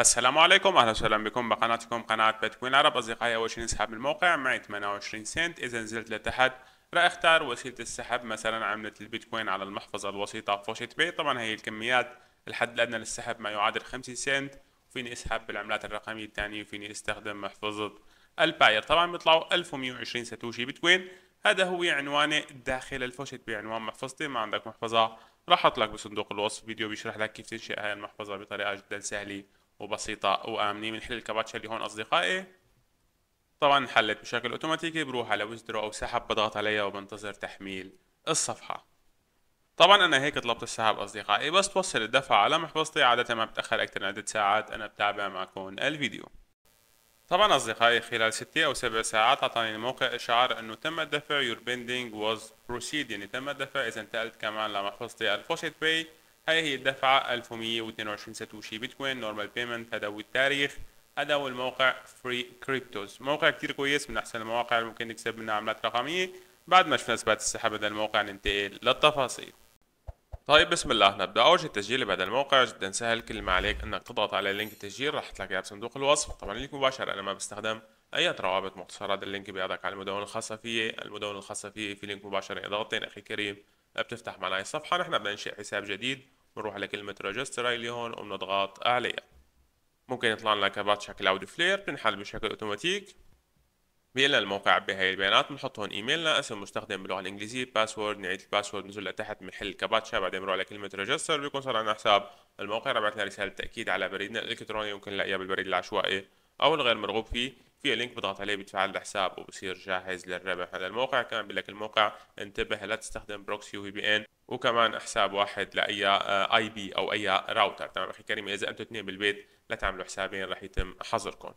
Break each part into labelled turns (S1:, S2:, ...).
S1: السلام عليكم اهلا وسهلا بكم بقناتكم قناه بيتكوين عرب اصدقائي اول شيء نسحب الموقع معي 28 سنت اذا نزلت لتحت راح اختار وسيله السحب مثلا عمله البيتكوين على المحفظه الوسيطه فوشيت بي طبعا هي الكميات الحد الادنى للسحب ما يعادل 50 سنت وفيني اسحب بالعملات الرقميه الثانيه وفيني استخدم محفظه الباير طبعا بيطلعوا 1120 ساتوشي بيتكوين هذا هو عنواني داخل الفوشت عنوان محفظتي ما عندك محفظه راح احط لك بصندوق الوصف فيديو بيشرح لك كيف تنشئ هاي المحفظه بطريقه جدا سهله وبسيطة وآمنة بنحل الكابتشا اللي هون أصدقائي طبعا انحلت بشكل اوتوماتيكي بروح على ويزدرو او سحب بضغط عليها وبنتظر تحميل الصفحة طبعا انا هيك طلبت السحب اصدقائي بس توصل الدفع على محفظتي عادة ما بتأخر اكثر من عدة ساعات انا بتابع معكم الفيديو طبعا اصدقائي خلال ستة او سبع ساعات اعطاني الموقع اشعار انه تم الدفع your bending was proceed يعني تم الدفع اذا انتقلت كمان لمحفظتي الفوشيت باي هاي هي الدفعة 1122 ساتوشي بيتكوين نورمال بيمنت هذا هو التاريخ هذا هو الموقع فري كريبتوز موقع كتير كويس من احسن المواقع اللي ممكن نكسب منها عملات رقمية بعد ما شفنا اثبات السحب هذا الموقع ننتقل للتفاصيل طيب بسم الله نبدا اول شيء التسجيل بهذا الموقع جدا سهل كل ما عليك انك تضغط على لينك التسجيل راح تلاقيه بصندوق الوصف طبعا لينك مباشر انا ما بستخدم اي روابط مختصره هذا اللينك بيعطيك على المدونه الخاصه فيه المدونه الخاصه فيه في لينك مباشر اذا ضغطتين اخي كريم بتفتح معنا الصفحه نحن بدنا ننشئ حساب جديد بنروح على كلمة ريجستر اللي هون وبنضغط عليها ممكن يطلع لنا كبات شكل اودي فلير بتنحل بشكل اوتوماتيك بيقول الموقع بهاي البيانات بنحط هون ايميلنا اسم مستخدم باللغه الانجليزيه باسورد نعيد الباسورد نزل لتحت بنحل كاباتشا بعدين بنروح على كلمه register بيكون صار عندنا حساب الموقع ربعتنا رساله تاكيد على بريدنا الالكتروني ممكن نلاقيها بالبريد العشوائي او الغير مرغوب فيه في لينك بضغط عليه بيتفعل الحساب وبصير جاهز للربح هذا الموقع كمان بيقول لك الموقع انتبه لا تستخدم بروكسي وفي بي ان وكمان حساب واحد لاي اي آه، بي او اي راوتر تمام اخي كريم اذا انتم اثنين بالبيت لا تعملوا حسابين رح يتم حظركم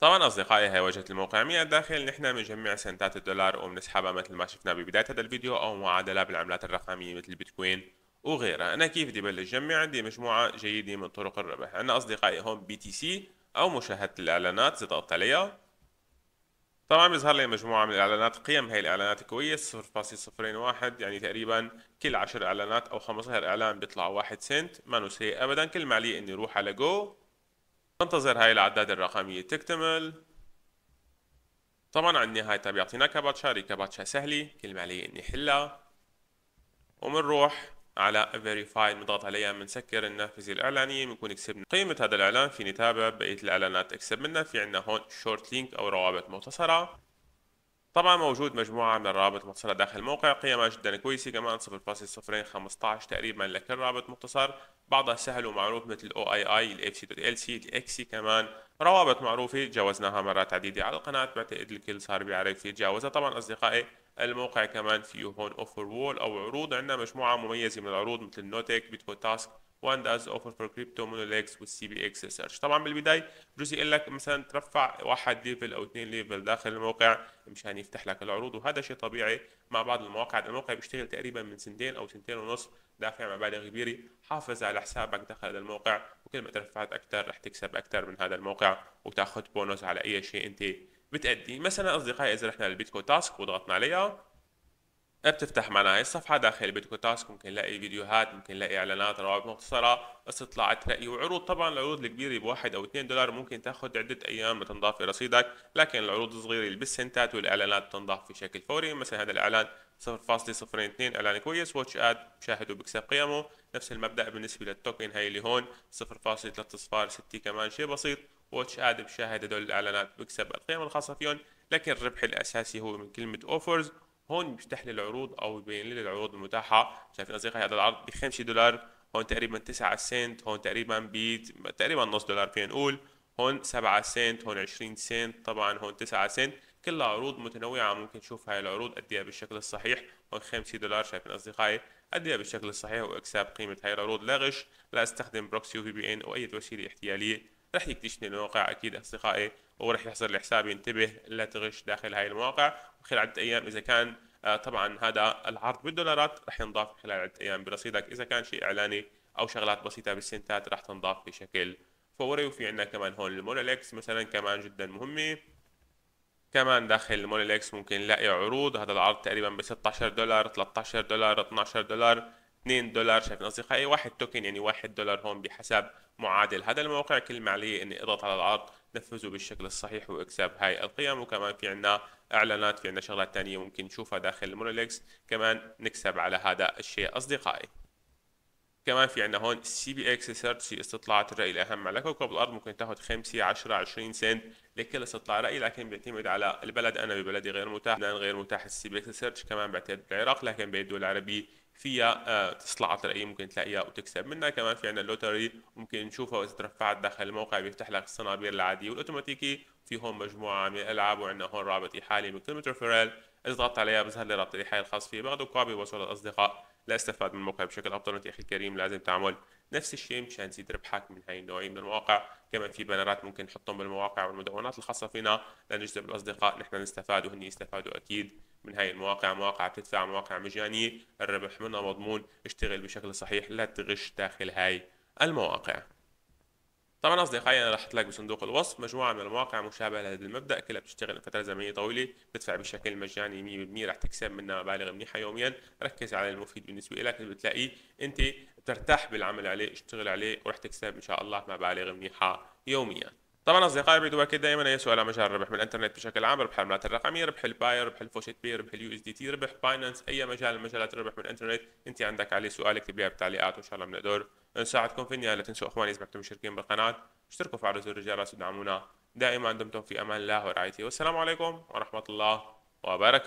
S1: طبعا اصدقائي هي واجهه الموقع من الداخل نحن بنجمع سنتات الدولار وبنسحبها مثل ما شفنا ببدايه هذا الفيديو او معادله بالعملات الرقميه مثل البيتكوين وغيرها انا كيف بدي بلش جمع عندي مجموعه جيده من طرق الربح انا اصدقائي هون بي تي سي او مشاهده الاعلانات اذا ضغطت عليها طبعا بيظهر لي مجموعه من الاعلانات قيم هي الاعلانات كويس 0.01 يعني تقريبا كل 10 اعلانات او 15 اعلان بيطلع 1 سنت ما سيء ابدا كل ما علي اني اروح على جو ننتظر هاي الاعداد الرقميه تكتمل طبعا على النهايه بيعطينا كباتشا كاباتشا ريكاباتشا سهله كل ما علي اني حلها ومنروح على فيريفاي بنضغط عليها بنسكر النافذه الاعلانيه بنكون كسبنا قيمه هذا الاعلان فيني نتابع بقيه الاعلانات اكسب منها في عندنا هون شورت لينك او روابط مختصره طبعا موجود مجموعة من الروابط المختصرة داخل الموقع قيمها جدا كويسة كمان 0.015 تقريبا لكل رابط مختصر بعضها سهل ومعروف مثل او اي اي الاف سي دوت ال سي الاكسي كمان روابط معروفة جاوزناها مرات عديدة على القناة بعتقد الكل صار بيعرف يتجاوزها طبعا اصدقائي الموقع كمان فيه هون اوفر وول او عروض عندنا مجموعه مميزه من العروض مثل نوتك بيتكو تاسك وانداز اوفر فور كريبتو مونوليكس والسي بي اكس سيرش طبعا بالبدايه بجوز يقول لك مثلا ترفع واحد ليفل او اثنين ليفل داخل الموقع مشان يفتح لك العروض وهذا شيء طبيعي مع بعض المواقع الموقع بيشتغل تقريبا من سنتين او سنتين ونص دافع مبالغ كبيره حافظ على حسابك داخل هذا الموقع وكل ما ترفعت اكثر رح تكسب اكثر من هذا الموقع وتاخذ بونص على اي شيء انت بتأدي مثلا أصدقائي إذا رحنا للبيتكو تاسك وضغطنا عليها بتفتح معنا هاي الصفحة داخل بيتكو تاسك ممكن نلاقي فيديوهات ممكن نلاقي إعلانات روابط مختصرة استطلاعات رأي وعروض طبعا العروض الكبيرة بواحد أو اثنين دولار ممكن تاخذ عدة أيام لتنضاف في رصيدك لكن العروض الصغيرة اللي بالسنتات والإعلانات بتنضاف بشكل فوري مثلا هذا الإعلان 0.02 اعلان كويس واتش اد شاهدوا بكسب قيمه نفس المبدا بالنسبه للتوكن هاي اللي هون 0.3 6 كمان شيء بسيط واتش اد بشاهد هدول الاعلانات بكسب القيم الخاصه فيهم لكن الربح الاساسي هو من كلمه اوفرز هون بيفتح لي العروض او بيبين لي العروض المتاحه شايفين اصدقائي هذا العرض ب 5 دولار هون تقريبا 9 سنت هون تقريبا ب تقريبا نص دولار فينا نقول هون 7 سنت هون 20 سنت طبعا هون 9 سنت كلها عروض متنوعة ممكن تشوف هاي العروض قد ايه بالشكل الصحيح هون 50 دولار شايفين اصدقائي قد ايه بالشكل الصحيح واكساب قيمة هاي العروض لا غش لا استخدم بروكسي وفي بي ان او اي وسيلة احتيالية رح يكتشفني الموقع اكيد اصدقائي ورح يحصل لحسابي انتبه لا تغش داخل هاي المواقع وخلال عده ايام اذا كان آه، طبعا هذا العرض بالدولارات رح ينضاف خلال عده ايام برصيدك اذا كان شيء اعلاني او شغلات بسيطه بالسنتات رح تنضاف بشكل فوري وفي عندنا كمان هون المونوليكس مثلا كمان جدا مهمه كمان داخل المونوليكس ممكن نلاقي عروض هذا العرض تقريبا ب 16 دولار 13 دولار 12 دولار 2 دولار شايفين اصدقائي واحد توكن يعني 1 دولار هون بحسب معادل هذا الموقع كل ما عليه اني اضغط على العرض نفذه بالشكل الصحيح واكسب هاي القيم وكمان في عندنا اعلانات في عندنا شغلات ثانيه ممكن نشوفها داخل المونوليكس كمان نكسب على هذا الشيء اصدقائي كمان في عندنا هون سي بي اكس سيرتش استطلاعات الراي الاهم على كوكب الارض ممكن تاخذ 5 10 20 سنت لكل استطلاع راي لكن بيعتمد على البلد انا ببلدي غير متاح غير متاح السي بي اكس سيرتش كمان بعتمد بالعراق لكن بالدول العربيه فيها تصلع على اي ممكن تلاقيها وتكسب منها كمان في عندنا اللوتري ممكن نشوفها واذا ترفعت داخل الموقع بيفتح لك الصنابير العاديه والاوتوماتيكي في هون مجموعه من الالعاب وعندنا هون رابط ايحالي من كلمه ريفيرال اذا ضغطت عليها بظهر لي رابط الايحالي الخاص فيه باخذه كوبي وبوصله للاصدقاء لاستفاد من الموقع بشكل افضل انت اخي الكريم لازم تعمل نفس الشيء مشان تزيد ربحك من هاي النوعيه من المواقع كمان في بانرات ممكن نحطهم بالمواقع والمدونات الخاصه فينا لنجذب الاصدقاء نحن نستفاد وهن يستفادوا اكيد من هاي المواقع مواقع بتدفع مواقع مجانيه الربح منها مضمون اشتغل بشكل صحيح لا تغش داخل هاي المواقع طبعا أصدقائي أنا راح تلاقي بصندوق الوصف مجموعة من المواقع مشابهة لهذا المبدأ كلها بتشتغل لفترة زمنية طويلة بتدفع بشكل مجاني 100% رح تكسب منها مبالغ منيحة يوميا ركز على المفيد بالنسبة لك اللي بتلاقيه أنت بترتاح بالعمل عليه اشتغل عليه ورح تكسب إن شاء الله مبالغ منيحة يوميا طبعا اصدقائي بدوا اكيد دائما سؤال على مجال الربح من الانترنت بشكل عام ربح العملات الرقميه ربح الباير ربح الفوشت بي ربح اليو اس دي تي ربح باينانس اي مجال من مجالات الربح من الانترنت انت عندك عليه سؤال اكتب لي بالتعليقات وان شاء الله بنقدر نساعدكم في النهايه لا تنسوا اخواني اذا كنتم مشتركين بالقناه اشتركوا فعلوا زر الجرس ودعمونا دائما دمتم في امان الله ورعايته والسلام عليكم ورحمه الله وبركاته